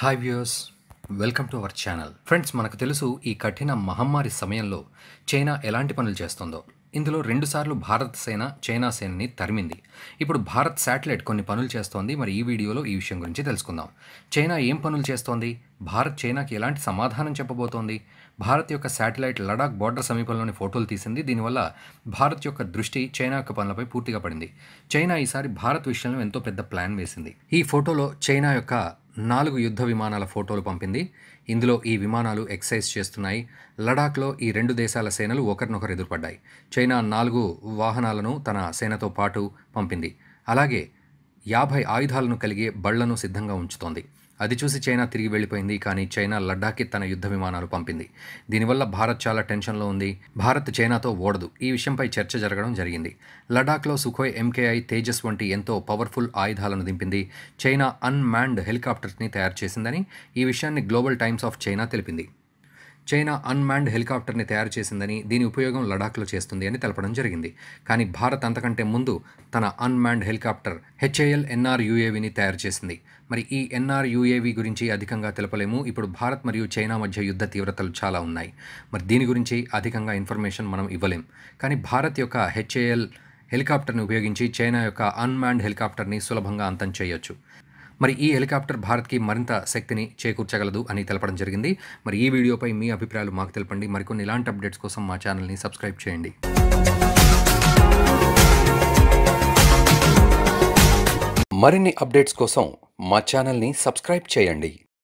hi viewers welcome to our channel friends మనకు తెలుసు ఈ కఠిన మహమ్మారి సమయంలో చైనా ఎలాంటి పనులు చేస్తుందో ఇందులో రెండుసార్లు భారత్ సేన చైనా సేనని తరిమింది ఇప్పుడు భారత్ శాటిలైట్ కొన్ని పనులు చేస్తోంది మరి ఈ వీడియోలో ఈ విషయం గురించి తెలుసుకుందాం చైనా ఏం పనులు చేస్తోంది భారత్ చైనాకి ఎలాంటి సమాధానం చెప్పబోతోంది భారత్ యొక్క శాటిలైట్ లడాక్ బార్డర్ సమీపంలోని ఫోటోలు తీసింది దీనివల్ల భారత్ యొక్క దృష్టి చైనా యొక్క పనులపై పూర్తిగా పడింది చైనా ఈసారి భారత్ విషయంలో ఎంతో పెద్ద ప్లాన్ వేసింది ఈ ఫోటోలో చైనా యొక్క నాలుగు యుద్ధ విమానాల ఫోటోలు పంపింది ఇందులో ఈ విమానాలు ఎక్సైజ్ చేస్తున్నాయి లడాక్లో ఈ రెండు దేశాల సేనలు ఒకరినొకరు ఎదురుపడ్డాయి చైనా నాలుగు వాహనాలను తన సేనతో పాటు పంపింది అలాగే యాభై ఆయుధాలను కలిగే బళ్లను సిద్ధంగా ఉంచుతోంది అది చూసి చైనా తిరిగి వెళ్ళిపోయింది కానీ చైనా లడ్డాఖ్కి తన యుద్ధ విమానాలు పంపింది దీనివల్ల భారత్ చాలా టెన్షన్లో ఉంది భారత్ చైనాతో ఓడదు ఈ విషయంపై చర్చ జరగడం జరిగింది లడాఖ్లో సుఖోయ్ ఎంకేఐ తేజస్ వంటి ఎంతో పవర్ఫుల్ ఆయుధాలను దింపింది చైనా అన్మాన్డ్ హెలికాప్టర్స్ని తయారు చేసిందని ఈ విషయాన్ని గ్లోబల్ టైమ్స్ ఆఫ్ చైనా తెలిపింది చైనా అన్మాన్డ్ హెలికాప్టర్ని తయారు చేసిందని దీని ఉపయోగం లడాఖ్లో చేస్తుంది అని తెలపడం జరిగింది కానీ భారత్ అంతకంటే ముందు తన unmanned helicopter HAL N R తయారు చేసింది మరి ఈ ఎన్ఆర్ యుఏవి గురించి అధికంగా తెలపలేము ఇప్పుడు భారత్ మరియు చైనా మధ్య యుద్ధ తీవ్రతలు చాలా ఉన్నాయి మరి దీని గురించి అధికంగా ఇన్ఫర్మేషన్ మనం ఇవ్వలేం కానీ భారత్ యొక్క హెచ్ఏఎల్ హెలికాప్టర్ని ఉపయోగించి చైనా యొక్క అన్మాన్డ్ హెలికాప్టర్ని సులభంగా అంతం చేయొచ్చు మరి ఈ హెలికాప్టర్ భారత్కి మరింత శక్తిని చేకూర్చగలదు అని తెలపడం జరిగింది మరి ఈ వీడియోపై మీ అభిప్రాయాలు మాకు తెలపండి మరికొన్ని ఇలాంటి అప్డేట్స్ కోసం మా ఛానల్ని సబ్స్క్రైబ్ చేయండి మరిన్ని అప్డేట్స్ కోసం మా ఛానల్ని సబ్స్క్రైబ్ చేయండి